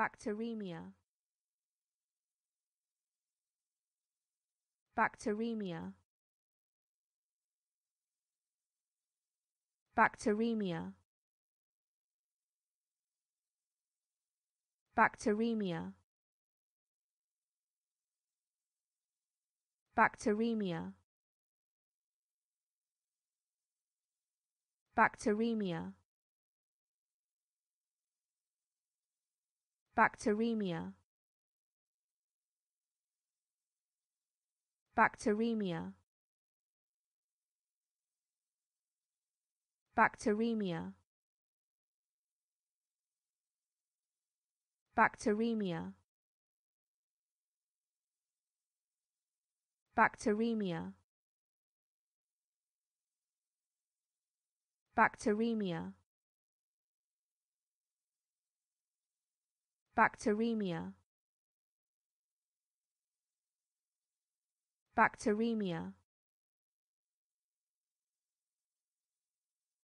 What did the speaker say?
Bacteremia Bacteremia Bacteremia Bacteremia Bacteremia Bacteremia bacteremia bacteremia bacteremia bacteremia bacteremia bacteremia Bacteremia Bacteremia.